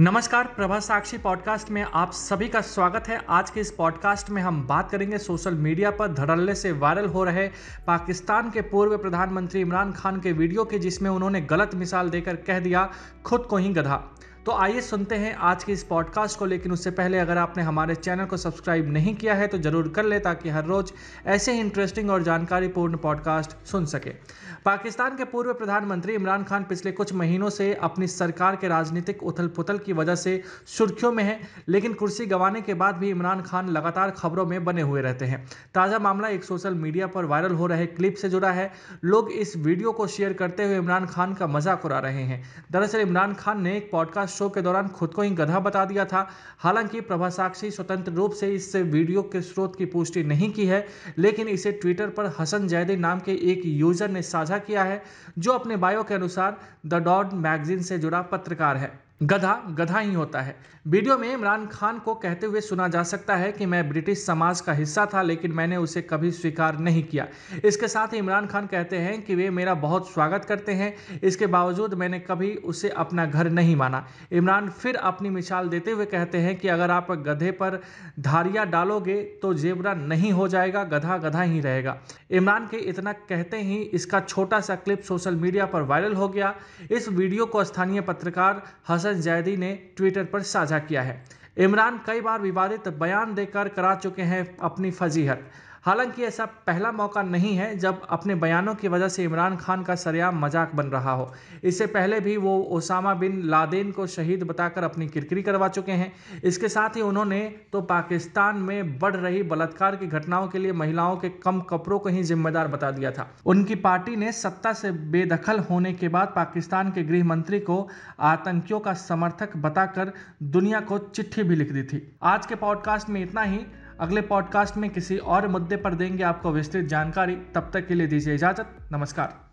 नमस्कार प्रभा साक्षी पॉडकास्ट में आप सभी का स्वागत है आज के इस पॉडकास्ट में हम बात करेंगे सोशल मीडिया पर धड़ल्ले से वायरल हो रहे पाकिस्तान के पूर्व प्रधानमंत्री इमरान खान के वीडियो के जिसमें उन्होंने गलत मिसाल देकर कह दिया खुद को ही गधा तो आइए सुनते हैं आज के इस पॉडकास्ट को लेकिन उससे पहले अगर आपने हमारे चैनल को सब्सक्राइब नहीं किया है तो ज़रूर कर ले ताकि हर रोज़ ऐसे ही इंटरेस्टिंग और जानकारीपूर्ण पॉडकास्ट सुन सके पाकिस्तान के पूर्व प्रधानमंत्री इमरान खान पिछले कुछ महीनों से अपनी सरकार के राजनीतिक उथल पुथल की वजह से सुर्खियों में है लेकिन कुर्सी गंवाने के बाद भी इमरान खान लगातार खबरों में बने हुए रहते हैं ताज़ा मामला एक सोशल मीडिया पर वायरल हो रहे क्लिप से जुड़ा है लोग इस वीडियो को शेयर करते हुए इमरान खान का मजाक उड़ा रहे हैं दरअसल इमरान खान ने एक पॉडकास्ट शो के दौरान खुद को ही गधा बता दिया था हालांकि प्रभा साक्षी स्वतंत्र रूप से इस वीडियो के स्रोत की पुष्टि नहीं की है लेकिन इसे ट्विटर पर हसन जैदी नाम के एक यूजर ने साझा किया है जो अपने बायो के अनुसार द डॉट मैगजीन से जुड़ा पत्रकार है गधा गधा ही होता है वीडियो में इमरान खान को कहते हुए सुना जा सकता है कि मैं ब्रिटिश समाज का हिस्सा था लेकिन मैंने उसे कभी स्वीकार नहीं किया इसके साथ ही इमरान खान कहते हैं कि वे मेरा बहुत स्वागत करते हैं इसके बावजूद मैंने कभी उसे अपना घर नहीं माना इमरान फिर अपनी मिसाल देते हुए कहते हैं कि अगर आप गधे पर धारिया डालोगे तो जेबरा नहीं हो जाएगा गधा गधा ही रहेगा इमरान के इतना कहते ही इसका छोटा सा क्लिप सोशल मीडिया पर वायरल हो गया इस वीडियो को स्थानीय पत्रकार हसन हसन जैदी ने ट्विटर पर साझा किया है इमरान कई बार विवादित बयान देकर करा चुके हैं अपनी फजीहत हालांकि ऐसा पहला मौका नहीं है जब अपने बयानों की वजह से इमरान खान का सरेआम मजाक बन रहा हो इससे पहले भी वो ओसामा बिन लादेन को शहीद बताकर अपनी किरकिरी करवा चुके हैं इसके साथ ही उन्होंने तो पाकिस्तान में बढ़ रही बलात्कार की घटनाओं के लिए महिलाओं के कम कपड़ों को ही जिम्मेदार बता दिया था उनकी पार्टी ने सत्ता से बेदखल होने के बाद पाकिस्तान के गृह मंत्री को आतंकियों का समर्थक बताकर दुनिया को चिट्ठी भी लिख दी थी आज के पॉडकास्ट में इतना ही अगले पॉडकास्ट में किसी और मुद्दे पर देंगे आपको विस्तृत जानकारी तब तक के लिए दीजिए इजाज़त नमस्कार